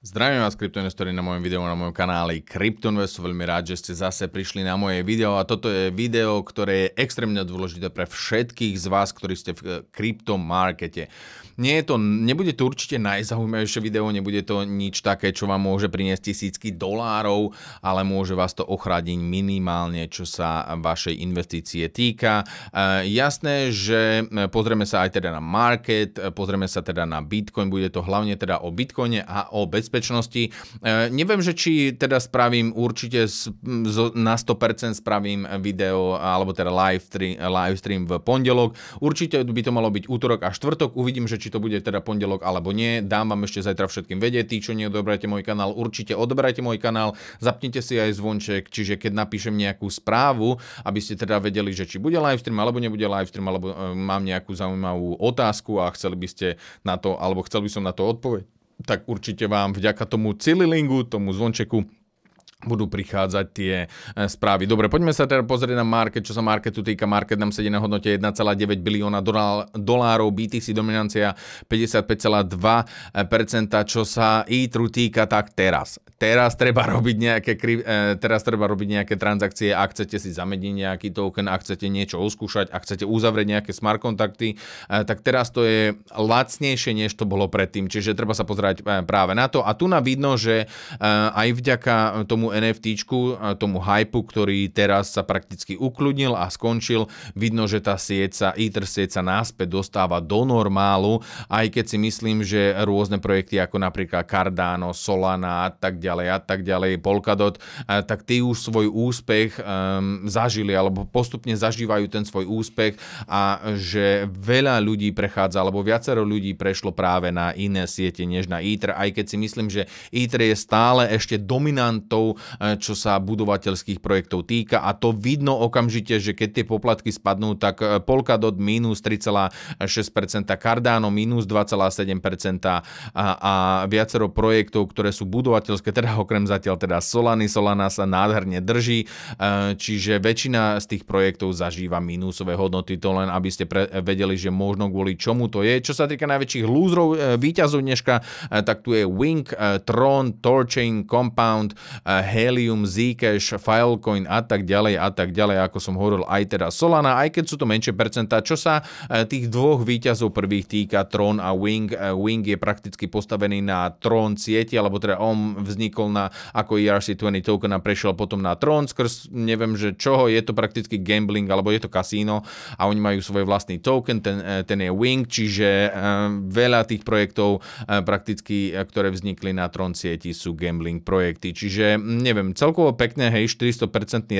Zdravím vás kryptoinvestori na mojom videu na mojom kanáli Kryptoinvest. Som veľmi rád, že ste zase prišli na moje video a toto je video, ktoré je extrémne dôležité pre všetkých z vás, ktorí ste v e, kryptomarkete. Nie je to, nebude to určite najzaujímavejšie video, nebude to nič také, čo vám môže priniesť tisícky dolárov, ale môže vás to ochradiť minimálne, čo sa vašej investície týka. E, jasné, že e, pozrieme sa aj teda na market, e, pozrieme sa teda na Bitcoin, bude to hlavne teda o Bitcoine a o bez bezpečnosti. E, neviem, že či teda spravím určite na 100% spravím video alebo teda live stream, live stream v pondelok. Určite by to malo byť útorok a štvrtok. Uvidím, že či to bude teda pondelok alebo nie. Dám vám ešte zajtra všetkým vedieť. Tí, čo neodoberáte môj kanál, určite odoberajte môj kanál. Zapnite si aj zvonček, čiže keď napíšem nejakú správu, aby ste teda vedeli, že či bude live stream alebo nebude live stream, alebo e, mám nejakú zaujímavú otázku a chceli by ste na to, alebo chcel by som na to odpovedať tak určite vám vďaka tomu cililingu, tomu zvončeku budú prichádzať tie e, správy. Dobre, poďme sa teda pozrieť na market, čo sa marketu týka. Market nám sedí na hodnote 1,9 bilióna dolárov, BTC dominancia 55,2%, čo sa Etheru týka, tak teraz. Teraz treba, robiť nejaké, e, teraz treba robiť nejaké transakcie, ak chcete si zamediť nejaký token, ak chcete niečo uskúšať, ak chcete uzavrieť nejaké smart kontakty, e, tak teraz to je lacnejšie, než to bolo predtým. Čiže treba sa pozerať práve na to. A tu nám vidno, že aj vďaka tomu tomu NFT, tomu hypu, ktorý teraz sa prakticky ukludnil a skončil. Vidno, že tá sieť sa, Ether sieť sa náspäť dostáva do normálu, aj keď si myslím, že rôzne projekty ako napríklad Cardano, Solana a tak ďalej a tak ďalej, Polkadot, tak tí už svoj úspech um, zažili alebo postupne zažívajú ten svoj úspech a že veľa ľudí prechádza alebo viacero ľudí prešlo práve na iné siete než na Ether, aj keď si myslím, že Ether je stále ešte dominantou E, čo sa budovateľských projektov týka a to vidno okamžite, že keď tie poplatky spadnú, tak e, Polkadot minus 3,6%, Cardano minus 2,7% a, a viacero projektov, ktoré sú budovateľské, teda okrem zatiaľ teda Solany, Solana sa nádherne drží, e, čiže väčšina z tých projektov zažíva minusové hodnoty, to len aby ste pre, vedeli, že možno kvôli čomu to je. Čo sa týka najväčších lúzrov, výťazov dneška, tak tu je Wink, Tron, Torchain, Compound, Helium, Zcash, Filecoin a tak ďalej a tak ďalej, ako som hovoril aj teda Solana, aj keď sú to menšie percentá, čo sa e, tých dvoch výťazov prvých týka Tron a Wing. E, Wing je prakticky postavený na Tron sieti, alebo teda on vznikol na, ako ERC20 token a prešiel potom na Tron skrz neviem, že čoho, je to prakticky gambling alebo je to kasíno a oni majú svoj vlastný token, ten, e, ten je Wing, čiže veľa tých projektov prakticky, ktoré vznikli na Tron sieti sú gambling projekty, čiže neviem, celkovo pekne, hej, 400%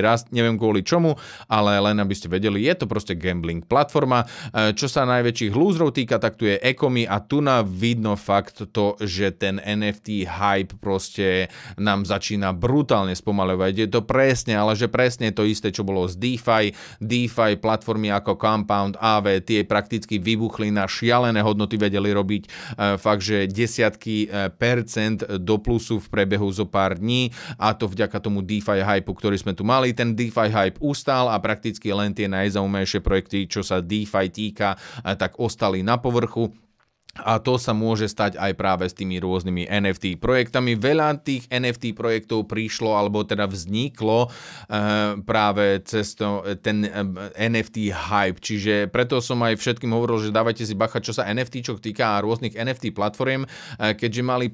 rast, neviem kvôli čomu, ale len aby ste vedeli, je to proste gambling platforma. E, čo sa najväčších lúzrov týka, tak tu je Ecomi a tu na vidno fakt to, že ten NFT hype proste nám začína brutálne spomalovať. Je to presne, ale že presne to isté, čo bolo z DeFi, DeFi platformy ako Compound, AV, tie prakticky vybuchli na šialené hodnoty, vedeli robiť e, fakt, že desiatky e, percent do plusu v prebehu zo pár dní a to vďaka tomu DeFi hypeu, ktorý sme tu mali. Ten DeFi hype ustal a prakticky len tie najzaujímavejšie projekty, čo sa DeFi týka, eh, tak ostali na povrchu. A to sa môže stať aj práve s tými rôznymi NFT projektami. Veľa tých NFT projektov prišlo alebo teda vzniklo eh, práve cez to, ten eh, NFT hype. Čiže preto som aj všetkým hovoril, že dávajte si bacha, čo sa NFT čo týka a rôznych NFT platform, eh, keďže mali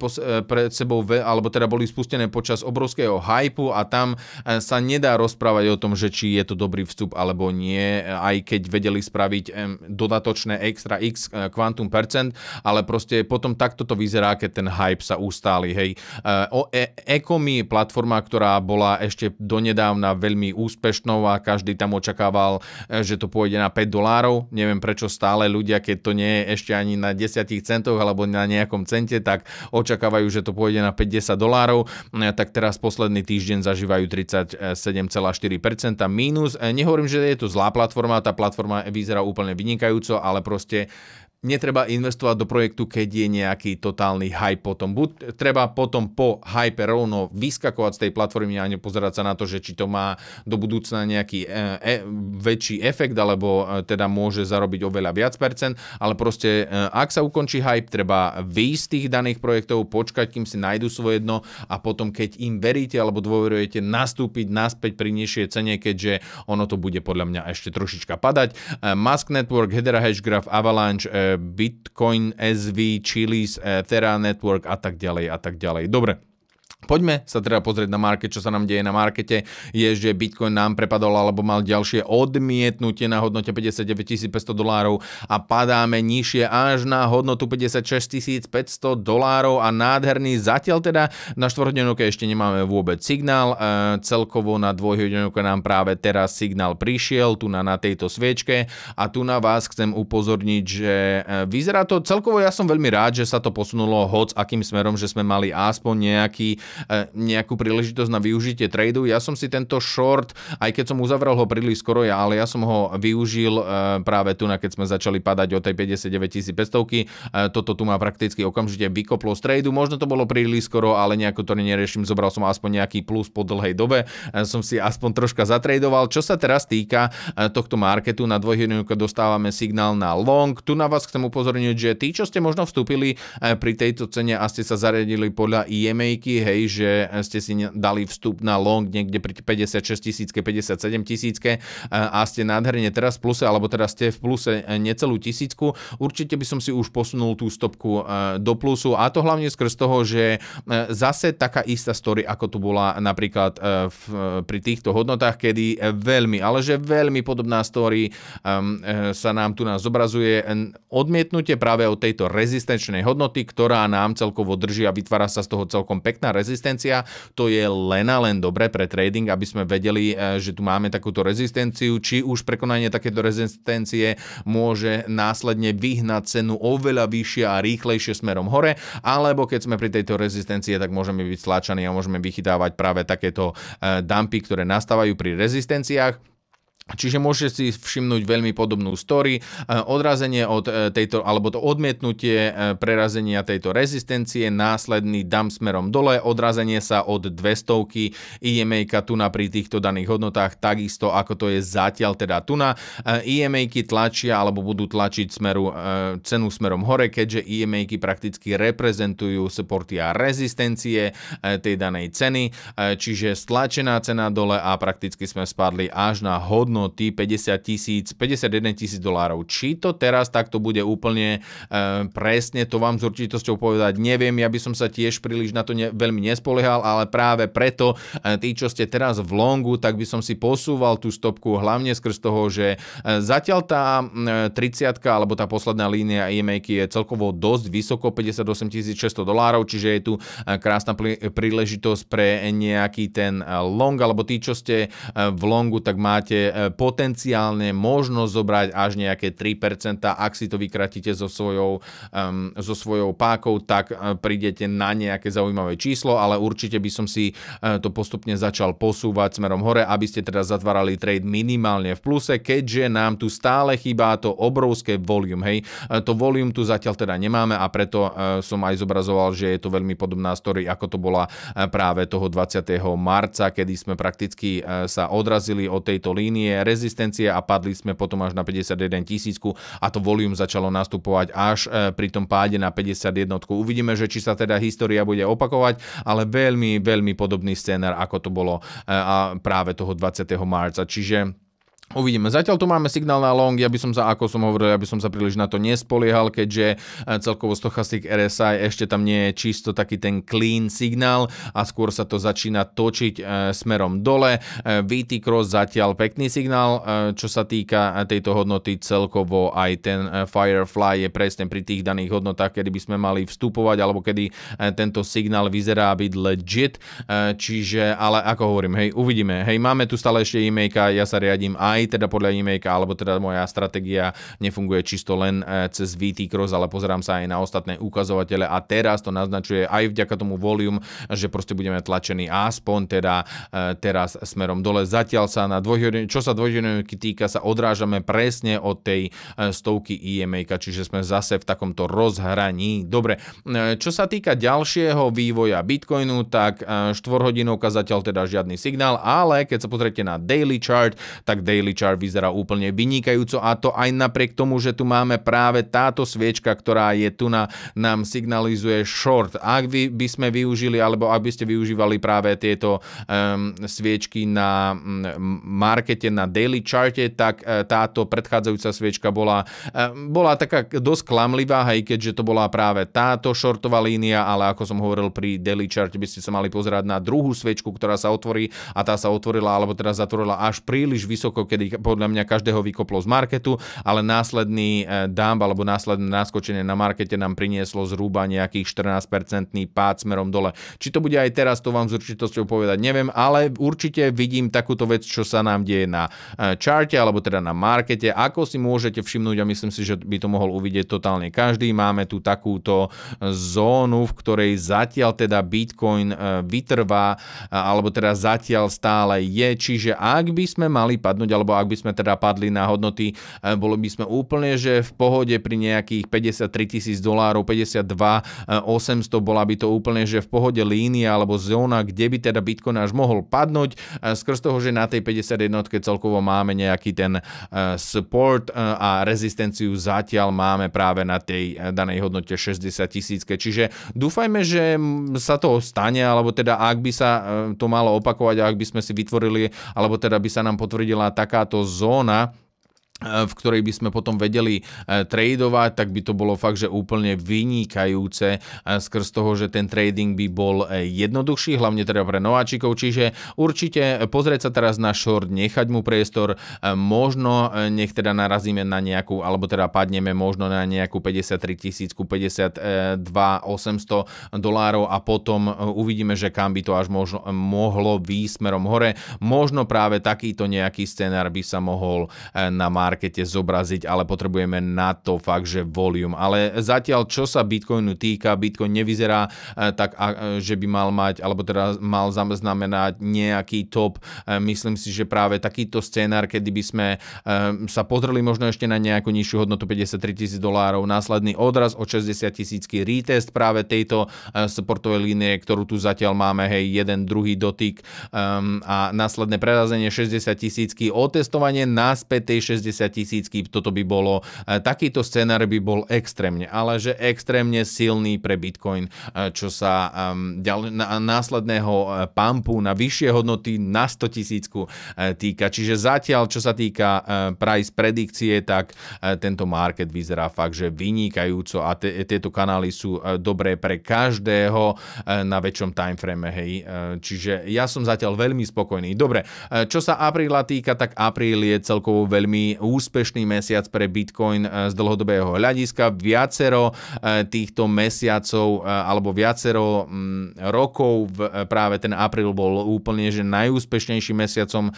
pred sebou alebo teda boli spustené počas obrovského hypu a tam sa nedá rozprávať o tom, že či je to dobrý vstup alebo nie, aj keď vedeli spraviť dodatočné extra x kvantum percent, ale proste potom takto to vyzerá, keď ten hype sa ustáli. Hej. E, o e- Ecomi je platforma, ktorá bola ešte donedávna veľmi úspešnou a každý tam očakával, e, že to pôjde na 5 dolárov. Neviem prečo stále ľudia, keď to nie je ešte ani na 10 centoch alebo na nejakom cente, tak očakávajú, že to pôjde na 50 dolárov. E, tak teraz posledný týždeň zažívajú 37,4% mínus. Nehovorím, že je to zlá platforma, tá platforma vyzerá úplne vynikajúco, ale proste netreba investovať do projektu, keď je nejaký totálny hype potom. Buď treba potom po hype rovno vyskakovať z tej platformy a nepozerať sa na to, že či to má do budúcna nejaký e, e, väčší efekt, alebo e, teda môže zarobiť oveľa viac percent, ale proste e, ak sa ukončí hype, treba výjsť z tých daných projektov, počkať, kým si nájdu svoje dno a potom, keď im veríte alebo dôverujete, nastúpiť naspäť pri nižšie cene, keďže ono to bude podľa mňa ešte trošička padať. E, Mask Network, Hedera Hedgegraph, Avalanche, e, Bitcoin SV, Chili's, Terra Network a tak ďalej a tak ďalej. Dobre, Poďme sa teda pozrieť na market, čo sa nám deje na markete, je, že Bitcoin nám prepadol alebo mal ďalšie odmietnutie na hodnote 59 500 dolárov a padáme nižšie až na hodnotu 56 500 dolárov a nádherný zatiaľ teda na štvorhodinovke ešte nemáme vôbec signál, e, celkovo na dvojhodinovke nám práve teraz signál prišiel, tu na, na tejto sviečke a tu na vás chcem upozorniť, že e, vyzerá to celkovo, ja som veľmi rád, že sa to posunulo hoc akým smerom, že sme mali aspoň nejaký E, nejakú príležitosť na využitie tradu. Ja som si tento short, aj keď som uzavrel ho príliš skoro ja, ale ja som ho využil e, práve tu, keď sme začali padať o tej 59 500 e, Toto tu ma prakticky okamžite vykoplo z tradu. Možno to bolo príliš skoro, ale nejako to neriešim. Zobral som aspoň nejaký plus po dlhej dobe. Som si aspoň troška zatradoval. Čo sa teraz týka tohto marketu, na dvojhodinovku dostávame signál na long. Tu na vás chcem upozorniť, že tí, čo ste možno vstúpili pri tejto cene a ste sa zariadili podľa IMA, hej, hej, že ste si dali vstup na long niekde pri 56 tisícke, 57 tisícke a ste nádherne teraz v pluse, alebo teraz ste v pluse e, necelú tisícku, určite by som si už posunul tú stopku e, do plusu a to hlavne skrz toho, že e, zase taká istá story, ako tu bola napríklad v, pri týchto hodnotách, kedy veľmi, ale že veľmi podobná story sa nám tu nás zobrazuje odmietnutie práve od tejto rezistenčnej hodnoty, ktorá nám celkovo drží a vytvára sa z toho celkom pekná rezistenčná rezistencia, to je len a len dobre pre trading, aby sme vedeli, e, že tu máme takúto rezistenciu, či už prekonanie takéto rezistencie môže následne vyhnať cenu oveľa vyššie a rýchlejšie smerom hore, alebo keď sme pri tejto rezistencie, tak môžeme byť stláčaní a môžeme vychytávať práve takéto e, dumpy, ktoré nastávajú pri rezistenciách. Čiže môžete si všimnúť veľmi podobnú story, e, odrazenie od e, tejto, alebo to odmietnutie e, prerazenia tejto rezistencie, následný dám smerom dole, odrazenie sa od 200 EMA tu na pri týchto daných hodnotách, takisto ako to je zatiaľ teda tu na. EMA tlačia alebo budú tlačiť smeru, cenu smerom hore, keďže EMA prakticky reprezentujú supporty a rezistencie tej danej ceny, čiže stlačená cena dole a prakticky sme spadli až na hodnotu hodnoty 50 tisíc, 51 tisíc dolárov. Či to teraz takto bude úplne e, presne, to vám s určitosťou povedať neviem, ja by som sa tiež príliš na to ne, veľmi nespoliehal, ale práve preto e, tí, čo ste teraz v longu, tak by som si posúval tú stopku hlavne skrz toho, že e, zatiaľ tá e, 30 alebo tá posledná línia EMA je celkovo dosť vysoko, 58 600 dolárov, čiže je tu e, krásna príležitosť pre nejaký ten e, long, alebo tí, čo ste e, v longu, tak máte potenciálne možno zobrať až nejaké 3%. Ak si to vykratíte so svojou, um, so svojou pákou, tak eh, prídete na nejaké zaujímavé číslo, ale určite by som si eh, to postupne začal posúvať smerom hore, aby ste teda zatvárali trade minimálne v pluse, keďže nám tu stále chýba to obrovské volume. Hej, eh, to volume tu zatiaľ teda nemáme a preto som aj zobrazoval, že je to veľmi podobná story, ako to bola práve toho 20. marca, kedy sme prakticky sa odrazili od tejto línie rezistencie a padli sme potom až na 51 tisícku a to volium začalo nastupovať až e, pri tom páde na 51. Uvidíme, že či sa teda história bude opakovať, ale veľmi, veľmi podobný scénar, ako to bolo e, práve toho 20. marca. Čiže Uvidíme. Zatiaľ tu máme signál na long, ja by som sa, ako som hovoril, ja by som sa príliš na to nespoliehal, keďže e, celkovo stochastik RSI ešte tam nie je čisto taký ten clean signál a skôr sa to začína točiť e, smerom dole. E, VT Cross zatiaľ pekný signál, čo sa týka tejto hodnoty celkovo aj ten Firefly je presne pri tých daných hodnotách, kedy by sme mali vstupovať alebo kedy tento signál vyzerá byť legit, čiže ale ako hovorím, hej, uvidíme. Hej, máme tu stále ešte e-maika, ja sa riadím aj aj teda podľa e-mailka, alebo teda moja stratégia nefunguje čisto len e, cez VT Cross, ale pozerám sa aj na ostatné ukazovatele a teraz to naznačuje aj vďaka tomu volume, že proste budeme tlačení aspoň teda e, teraz smerom dole. Zatiaľ sa na dvojhodinu, čo sa dvojhodinovky týka, sa odrážame presne od tej e, stovky EMA, čiže sme zase v takomto rozhraní. Dobre, čo sa týka ďalšieho vývoja Bitcoinu, tak 4 hodinovka zatiaľ teda žiadny signál, ale keď sa pozriete na daily chart, tak daily Iličar vyzerá úplne vynikajúco a to aj napriek tomu, že tu máme práve táto sviečka, ktorá je tu na, nám signalizuje short. Ak vy, by sme využili, alebo ak by ste využívali práve tieto um, sviečky na um, markete, na daily charte, tak uh, táto predchádzajúca sviečka bola, uh, bola taká dosť klamlivá, hej, keďže to bola práve táto shortová línia, ale ako som hovoril pri daily charte, by ste sa mali pozerať na druhú sviečku, ktorá sa otvorí a tá sa otvorila, alebo teda zatvorila až príliš vysoko, keď kedy podľa mňa každého vykoplo z marketu, ale následný eh, dump alebo následné naskočenie na markete nám prinieslo zhruba nejakých 14-percentný pád smerom dole. Či to bude aj teraz, to vám s určitosťou povedať neviem, ale určite vidím takúto vec, čo sa nám deje na eh, čarte alebo teda na markete. Ako si môžete všimnúť a myslím si, že by to mohol uvidieť totálne každý, máme tu takúto eh, zónu, v ktorej zatiaľ teda Bitcoin vytrvá alebo teda zatiaľ stále je, čiže ak by sme mali padnúť alebo lebo ak by sme teda padli na hodnoty, eh, bolo by sme úplne, že v pohode pri nejakých 53 tisíc dolárov, 52 800, eh, bola by to úplne, že v pohode línia alebo zóna, kde by teda Bitcoin až mohol padnúť, eh, skrz toho, že na tej 51 celkovo máme nejaký ten support a rezistenciu zatiaľ máme práve na tej danej hodnote 60 tisícke, čiže dúfajme, že mm, sa to stane, alebo teda ak by sa to malo opakovať, ak by sme si vytvorili, alebo teda by sa nám potvrdila taká κάτω ζώνα v ktorej by sme potom vedeli e, tradovať, tak by to bolo fakt, že úplne vynikajúce e, skrz toho, že ten trading by bol e, jednoduchší, hlavne teda pre nováčikov, čiže určite pozrieť sa teraz na short, nechať mu priestor, možno nech teda narazíme na nejakú, alebo teda padneme možno na nejakú 53 tisícku, 52 800 dolárov a potom uvidíme, že kam by to až možno, mohlo výsmerom hore. Možno práve takýto nejaký scenár by sa mohol na markete zobraziť, ale potrebujeme na to fakt, že volume. Ale zatiaľ, čo sa Bitcoinu týka, Bitcoin nevyzerá e, tak, e, že by mal mať, alebo teda mal znamenať nejaký top. E, myslím si, že práve takýto scénar, kedy by sme sa pozreli možno ešte na nejakú nižšiu hodnotu 53 tisíc dolárov, následný odraz o 60 tisícky retest práve tejto sportovej línie, ktorú tu zatiaľ máme, hej, jeden, druhý dotyk ehm, a následné prerazenie 60 tisícky, otestovanie naspäť tej 60 tisícky, toto by bolo, e, takýto scenár by bol extrémne, ale že extrémne silný pre Bitcoin, e, čo sa následného e, pampu na vyššie hodnoty na 100 tisícku týka. Čiže zatiaľ, čo sa týka price predikcie, tak tento market vyzerá fakt, že vynikajúco a tieto kanály sú dobré pre každého na väčšom timeframe, hej. Čiže ja som zatiaľ veľmi spokojný. Dobre, čo sa apríla týka, tak apríl je celkovo veľmi úspešný mesiac pre Bitcoin eh, z dlhodobého hľadiska. Viacero eh, týchto mesiacov eh, alebo viacero mm, rokov, práve ten apríl bol úplne že najúspešnejším mesiacom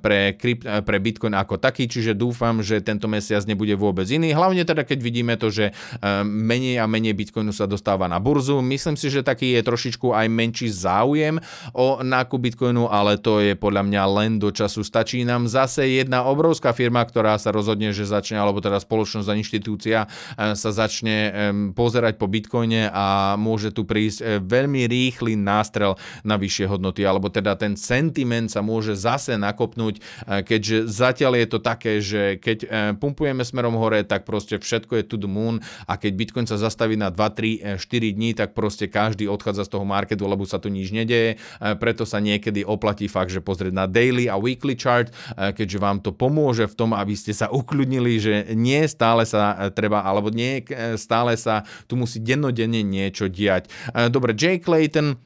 pre, krypt, pre Bitcoin ako taký, čiže dúfam, že tento mesiac nebude vôbec iný. Hlavne teda, keď vidíme to, že menej a menej Bitcoinu sa dostáva na burzu. Myslím si, že taký je trošičku aj menší záujem o nákup Bitcoinu, ale to je podľa mňa len do času. Stačí nám zase jedna obrovská firma, ktorá ktorá sa rozhodne, že začne, alebo teda spoločnosť a inštitúcia e, sa začne pozerať po bitcoine a môže tu prísť e, veľmi rýchly nástrel na vyššie hodnoty, alebo teda ten sentiment sa môže zase nakopnúť, e, keďže zatiaľ je to také, že keď pumpujeme smerom hore, tak proste všetko je to the moon a keď bitcoin sa zastaví na 2, 3, 4 dní, tak proste každý odchádza z toho marketu, lebo sa tu nič nedeje, preto sa niekedy oplatí fakt, že pozrieť na daily a weekly chart, keďže vám to pomôže v tom, aby ste sa ukľudnili, že nie stále sa e, treba, alebo nie e, stále sa tu musí dennodenne niečo diať. E, dobre, Jake Clayton,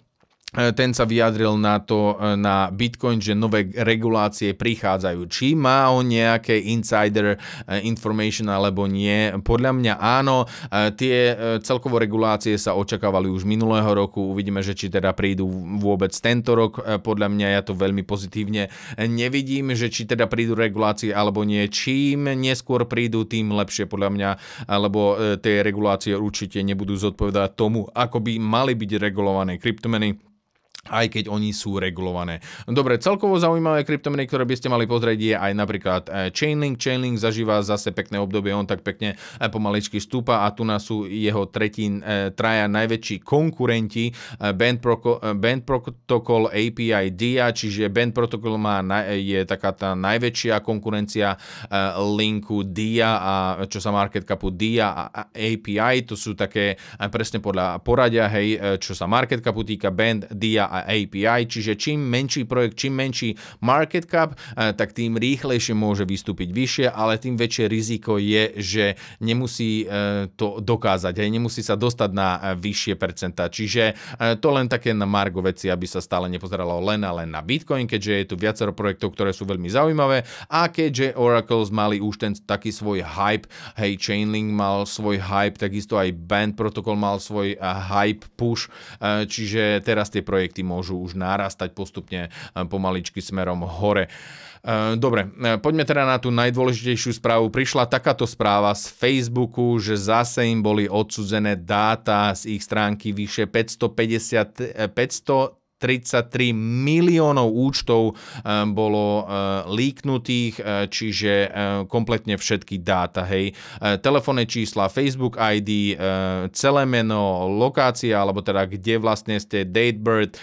E, ten sa vyjadril na to, e, na Bitcoin, že nové regulácie prichádzajú. Či má on nejaké insider e, information alebo nie? Podľa mňa áno. Tie celkovo regulácie sa očakávali už minulého roku. Uvidíme, že či teda prídu vôbec tento rok. Podľa mňa ja to veľmi pozitívne nevidím, že či teda prídu regulácie alebo nie. Čím neskôr prídu, tým lepšie podľa mňa, lebo tie regulácie určite nebudú zodpovedať tomu, ako by mali byť regulované kryptomeny aj keď oni sú regulované. Dobre, celkovo zaujímavé kryptomeny, ktoré by ste mali pozrieť je aj napríklad eh, Chainlink. Chainlink zažíva zase pekné obdobie, on tak pekne eh, pomaličky stúpa a tu nás sú jeho tretí eh, traja najväčší konkurenti Band, Proco, Band Protocol API DIA, čiže Band Protocol má, je taká tá najväčšia konkurencia linku DIA a čo sa market capu DIA a API, to sú také presne podľa poradia, hej, čo sa market capu týka Band, DIA a API, čiže čím menší projekt, čím menší market cap, eh, tak tým rýchlejšie môže vystúpiť vyššie, ale tým väčšie riziko je, že nemusí eh, to dokázať, aj nemusí sa dostať na eh, vyššie percentá. Čiže to len také na margo veci, aby sa stále nepozeralo len a len na Bitcoin, keďže je tu viacero projektov, ktoré sú veľmi zaujímavé a keďže Oracles mali už ten taký svoj hype, hej, Chainlink mal svoj hype, takisto aj Band Protocol mal svoj hype push, čiže teraz tie projekty cesty môžu už narastať postupne e, pomaličky smerom hore. E, dobre, e, poďme teda na tú najdôležitejšiu správu. Prišla takáto správa z Facebooku, že zase im boli odsudzené dáta z ich stránky vyše 550, 500 33 miliónov účtov eh, bolo eh, líknutých, eh, čiže kompletne všetky dáta, hej. Telefónne čísla, Facebook ID, celé meno, lokácia, alebo teda kde vlastne ste, date birth,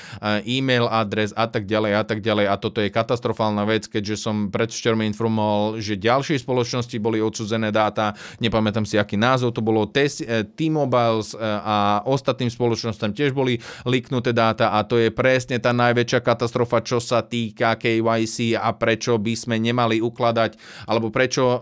e-mail adres a tak ďalej a tak ďalej. A toto je katastrofálna vec, keďže som predvčerom informoval, že ďalšie spoločnosti boli odsudzené dáta, nepamätám si, aký názov to bolo, T-Mobiles a ostatným spoločnostem tiež boli liknuté dáta a to je pre presne tá najväčšia katastrofa, čo sa týka KYC a prečo by sme nemali ukladať, alebo prečo um,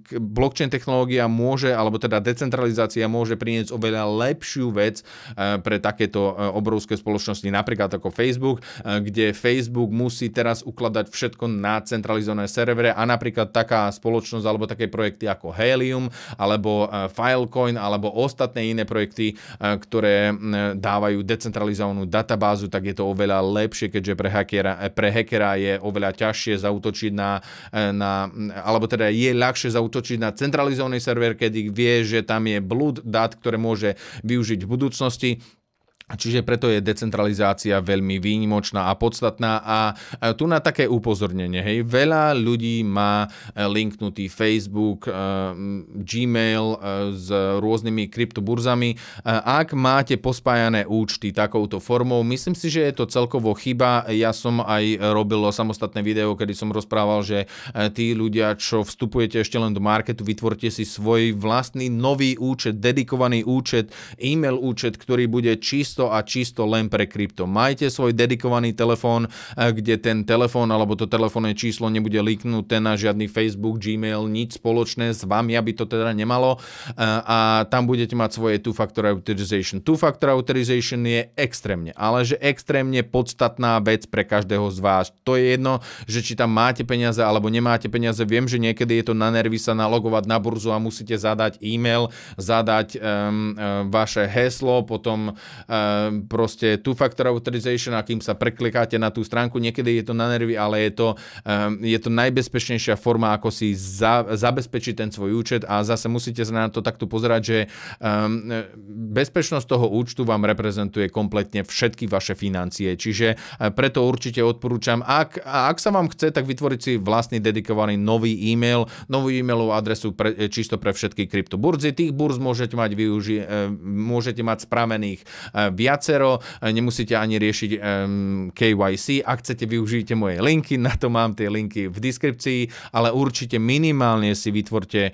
e, blockchain technológia môže, alebo teda decentralizácia môže priniesť oveľa lepšiu vec uh, pre takéto uh, obrovské spoločnosti, napríklad ako Facebook, uh, kde Facebook musí teraz ukladať všetko na centralizované servere a napríklad taká spoločnosť alebo také projekty ako Helium, alebo Filecoin, alebo ostatné iné projekty, ktoré dávajú decentralizovanú databázu tak je to oveľa lepšie, keďže pre hackera, eh, pre hackera je oveľa ťažšie zautočiť na, eh, na, mm, alebo teda je ľahšie zautočiť na centralizovaný server, kedy vie, že tam je blúd dát, ktoré môže využiť v budúcnosti. Čiže preto je decentralizácia veľmi výnimočná a podstatná a tu na také upozornenie, hej, veľa ľudí má e, linknutý Facebook, e, Gmail e, s rôznymi kryptoburzami. Ak máte pospájané účty takouto formou, myslím si, že je to celkovo chyba. Ja som aj robil samostatné video, kedy som rozprával, že tí ľudia, čo vstupujete ešte len do marketu, vytvorte si svoj vlastný nový účet, dedikovaný účet, e-mail účet, ktorý bude čisto čisto a čisto len pre krypto. Majte svoj dedikovaný telefón, eh, kde ten telefón alebo to telefónne číslo nebude liknuté na žiadny Facebook, Gmail, nič spoločné s vami, aby to teda nemalo eh, a tam budete mať svoje two-factor authorization. Two-factor authorization je extrémne, ale že extrémne podstatná vec pre každého z vás. To je jedno, že či tam máte peniaze alebo nemáte peniaze. Viem, že niekedy je to na nervy sa nalogovať na burzu a musíte zadať e-mail, zadať um, um, vaše heslo, potom um, proste two-factor authorization a kým sa preklikáte na tú stránku, niekedy je to na nervy, ale je to, ehm, je to najbezpečnejšia forma, ako si za, zabezpečiť ten svoj účet a zase musíte sa na to takto pozerať, že ehm, e, bezpečnosť toho účtu vám reprezentuje kompletne všetky vaše financie, čiže e, preto určite odporúčam, ak, ak sa vám chce, tak vytvoriť si vlastný dedikovaný nový e-mail, novú e-mailovú adresu pre, e, čisto pre všetky kryptoburzy. Tých burz môžete mať, využi- môžete mať spravených viacero, e, nemusíte ani riešiť KYC. Ak chcete, využijte moje linky, na to mám tie linky v deskripcii, ale určite minimálne si vytvorte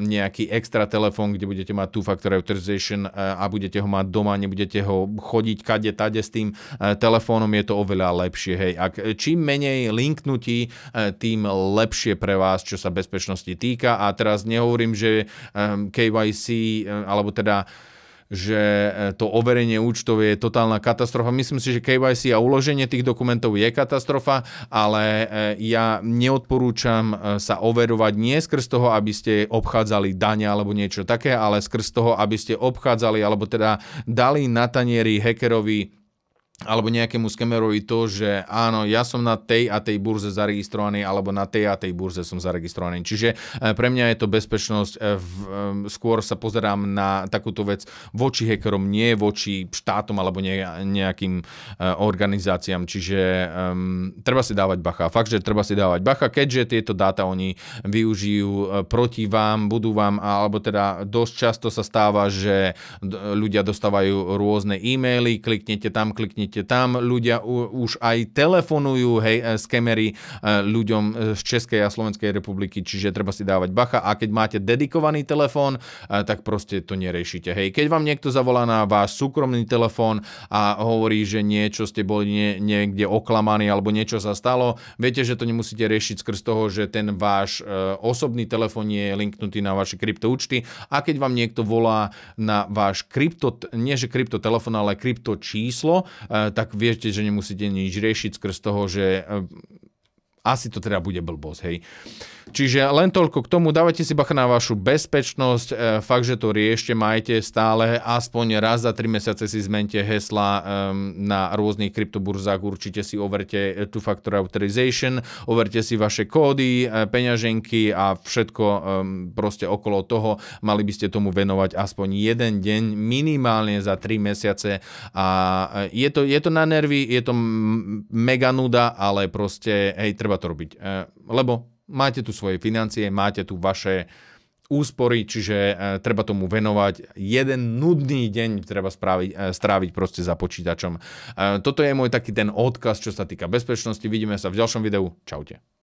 nejaký extra telefón, kde budete mať two-factor authorization e, a budete ho mať doma, nebudete ho chodiť kade, tade s tým e, telefónom, je to oveľa lepšie. Hej. Ak čím menej linknutí, tým lepšie pre vás, čo sa bezpečnosti týka. A teraz nehovorím, že KYC, alebo teda že e, to overenie účtov je totálna katastrofa. Myslím si, že KYC a uloženie tých dokumentov je katastrofa, ale e, ja neodporúčam e, sa overovať nie skrz toho, aby ste obchádzali dane alebo niečo také, ale skrz toho, aby ste obchádzali alebo teda dali na tanieri hackerovi alebo nejakému skemerovi to, že áno, ja som na tej a tej burze zaregistrovaný, alebo na tej a tej burze som zaregistrovaný. Čiže e, pre mňa je to bezpečnosť, e, v, e, skôr sa pozerám na takúto vec voči hackerom, nie voči štátom alebo ne, nejakým organizáciám. Čiže um, treba si dávať bacha. Fakt, že treba si dávať bacha, keďže tieto dáta oni využijú proti vám, budú vám, alebo teda dosť často sa stáva, že ľudia dostávajú rôzne e-maily, kliknete tam, kliknete vidíte, tam ľudia už aj telefonujú, hej, e, kamery e, ľuďom e, z Českej a Slovenskej republiky, čiže treba si dávať bacha a keď máte dedikovaný telefón, tak proste to neriešite, hej. Keď vám niekto zavolá na váš súkromný telefón a hovorí, že niečo ste boli nie, niekde oklamaní alebo niečo sa stalo, viete, že to nemusíte riešiť skrz toho, že ten váš osobný telefón je linknutý na vaše kryptoúčty a keď vám niekto volá na váš krypto, nie že telefón, ale krypto číslo. E, tak viete, že nemusíte nič riešiť skrz toho, že e, asi to teda bude blbosť, hej. Čiže len toľko k tomu, dávajte si bacha na vašu bezpečnosť, e, fakt, že to riešte, majte stále, aspoň raz za 3 mesiace si zmente hesla e, na rôznych kryptoburzách, určite si overte tu factor authorization, overte si vaše kódy, e, peňaženky a všetko proste okolo toho, mali by ste tomu venovať aspoň jeden deň, minimálne za 3 mesiace a je to, je to na nervy, je to mega nuda, ale proste, hej, treba to robiť, lebo Máte tu svoje financie, máte tu vaše úspory, čiže e, treba tomu venovať. Jeden nudný deň treba e, stráviť proste za počítačom. E, toto je môj taký ten odkaz, čo sa týka bezpečnosti. Vidíme sa v ďalšom videu. Čaute.